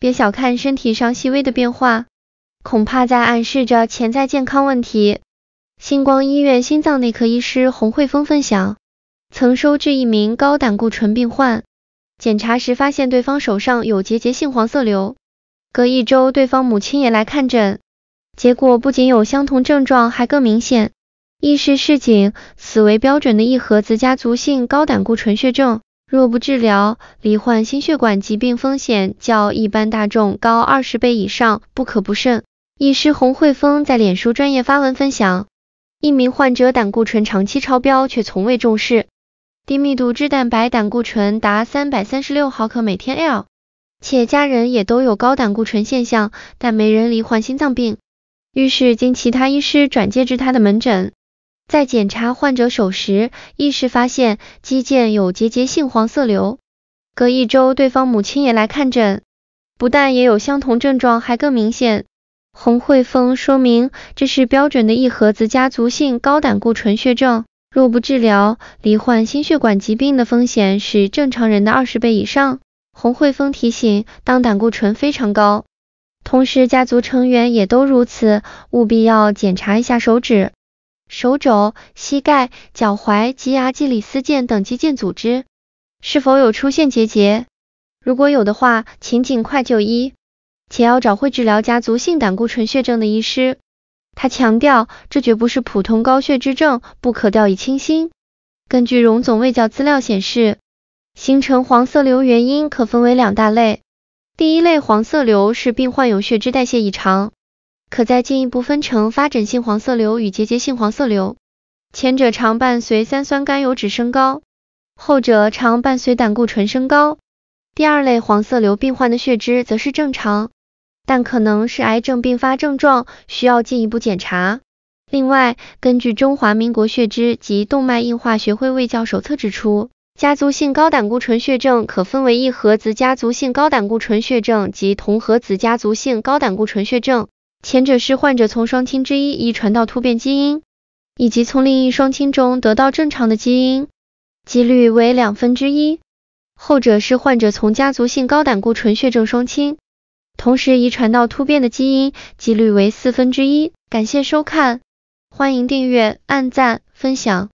别小看身体上细微的变化，恐怕在暗示着潜在健康问题。星光医院心脏内科医师洪慧峰分享，曾收治一名高胆固醇病患，检查时发现对方手上有结节性黄色瘤。隔一周，对方母亲也来看诊，结果不仅有相同症状，还更明显。医师示警，此为标准的一盒子家族性高胆固醇血症。若不治疗，罹患心血管疾病风险较一般大众高二十倍以上，不可不慎。医师洪慧峰在脸书专业发文分享，一名患者胆固醇长期超标却从未重视，低密度脂蛋白胆固醇达三百三十六毫克每天 L，且家人也都有高胆固醇现象，但没人罹患心脏病，于是经其他医师转介至他的门诊。在检查患者手时，医师发现肌腱有结节性黄色瘤。隔一周，对方母亲也来看诊，不但也有相同症状，还更明显。洪慧峰说明，这是标准的一盒子家族性高胆固醇血症，若不治疗，罹患心血管疾病的风险是正常人的二十倍以上。洪慧峰提醒，当胆固醇非常高，同时家族成员也都如此，务必要检查一下手指。手肘、膝盖、脚踝及牙肌里丝腱等肌腱组织是否有出现结节？如果有的话，请尽快就医，且要找会治疗家族性胆固醇血症的医师。他强调，这绝不是普通高血脂症，不可掉以轻心。根据荣总卫教资料显示，形成黄色瘤原因可分为两大类，第一类黄色瘤是病患有血脂代谢异常。可再进一步分成发展性黄色瘤与结节性黄色瘤，前者常伴随三酸甘油脂升高，后者常伴随胆固醇升高。第二类黄色瘤病患的血脂则是正常，但可能是癌症并发症状，需要进一步检查。另外，根据中华民国血脂及动脉硬化学会卫教手册指出，家族性高胆固醇血症可分为一核子家族性高胆固醇血症及同核子家族性高胆固醇血症。前者是患者从双亲之一遗传到突变基因，以及从另一双亲中得到正常的基因，几率为两分之一；后者是患者从家族性高胆固醇血症双亲同时遗传到突变的基因，几率为四分之一。感谢收看，欢迎订阅、按赞、分享。